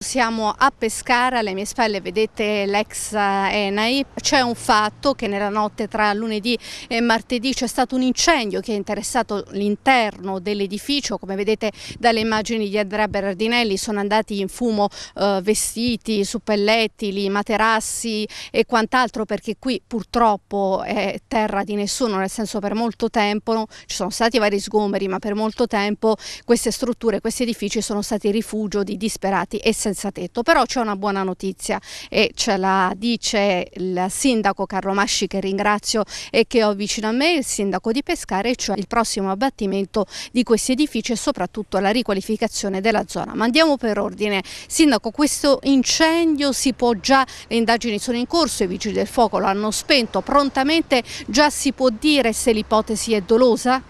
Siamo a Pescara, alle mie spalle vedete l'ex eh, Enai, c'è un fatto che nella notte tra lunedì e martedì c'è stato un incendio che ha interessato l'interno dell'edificio, come vedete dalle immagini di Andrea Berardinelli sono andati in fumo eh, vestiti, suppellettili, materassi e quant'altro perché qui purtroppo è terra di nessuno, nel senso per molto tempo ci sono stati vari sgomeri ma per molto tempo queste strutture, questi edifici sono stati rifugio di disperati e senza senza tetto, però c'è una buona notizia e ce la dice il sindaco Carlo Masci che ringrazio e che ho vicino a me, il sindaco di Pescare, cioè il prossimo abbattimento di questi edifici e soprattutto la riqualificazione della zona. Ma andiamo per ordine. Sindaco, questo incendio si può già, le indagini sono in corso, i vigili del fuoco lo hanno spento prontamente, già si può dire se l'ipotesi è dolosa?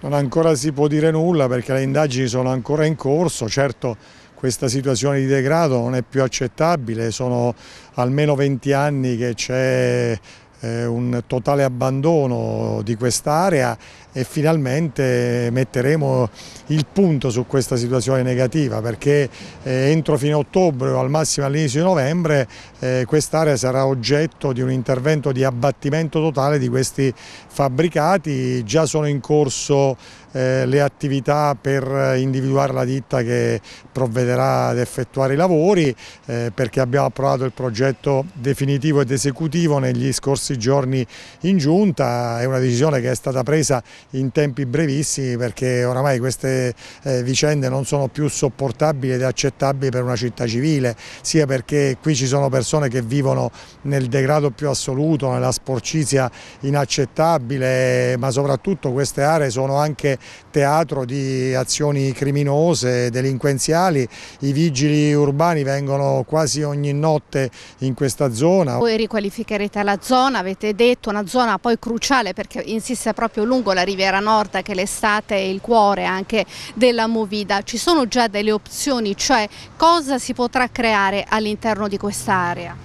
Non ancora si può dire nulla perché le indagini sono ancora in corso, certo questa situazione di degrado non è più accettabile, sono almeno 20 anni che c'è un totale abbandono di quest'area e finalmente metteremo il punto su questa situazione negativa perché eh, entro fine ottobre o al massimo all'inizio di novembre eh, quest'area sarà oggetto di un intervento di abbattimento totale di questi fabbricati, già sono in corso eh, le attività per individuare la ditta che provvederà ad effettuare i lavori perché abbiamo approvato il progetto definitivo ed esecutivo negli scorsi scorsi giorni in giunta, è una decisione che è stata presa in tempi brevissimi perché oramai queste eh, vicende non sono più sopportabili ed accettabili per una città civile, sia perché qui ci sono persone che vivono nel degrado più assoluto, nella sporcizia inaccettabile, ma soprattutto queste aree sono anche teatro di azioni criminose, delinquenziali, i vigili urbani vengono quasi ogni notte in questa zona. Voi riqualificherete la zona? zona, avete detto, una zona poi cruciale perché insiste proprio lungo la Riviera Nord che l'estate è il cuore anche della Movida. Ci sono già delle opzioni, cioè cosa si potrà creare all'interno di quest'area?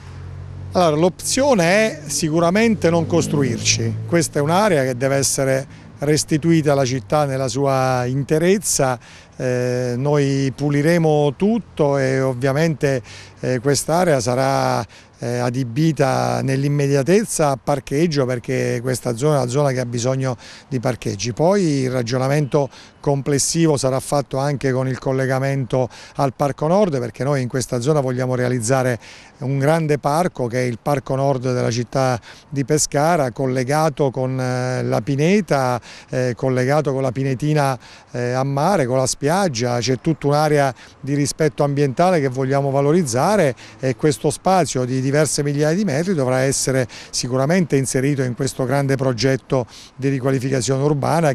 Allora, l'opzione è sicuramente non costruirci, questa è un'area che deve essere restituita alla città nella sua interezza, eh, noi puliremo tutto e ovviamente eh, quest'area sarà eh, adibita nell'immediatezza a parcheggio perché questa zona è una zona che ha bisogno di parcheggi. Poi il ragionamento complessivo sarà fatto anche con il collegamento al Parco Nord perché noi in questa zona vogliamo realizzare un grande parco che è il Parco Nord della città di Pescara collegato con eh, la pineta, eh, collegato con la pinetina eh, a mare, con la spiaggia, c'è tutta un'area di rispetto ambientale che vogliamo valorizzare particolare e questo spazio di diverse migliaia di metri dovrà essere sicuramente inserito in questo grande progetto di riqualificazione urbana.